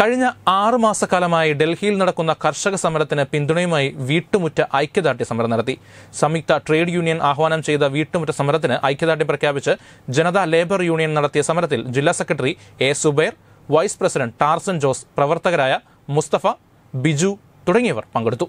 കഴിഞ്ഞ ആറുമാസക്കാലമായി മാസക്കാലമായി ഡൽഹിയിൽ നടക്കുന്ന കർഷക സമരത്തിന് പിന്തുണയുമായി വീട്ടുമുറ്റ ഐക്യദാർഢ്യ സമരം നടത്തി സംയുക്ത ട്രേഡ് യൂണിയൻ ആഹ്വാനം ചെയ്ത വീട്ടുമുറ്റ സമരത്തിന് ഐക്യദാർഢ്യം പ്രഖ്യാപിച്ച് ജനതാ ലേബർ യൂണിയൻ നടത്തിയ സമരത്തിൽ ജില്ലാ secretary A Subair vice president Tarzan Jose പ്രവർത്തകരായ മുസ്തഫ ബിജു തുടങ്ങിയവർ പങ്കെടുത്തു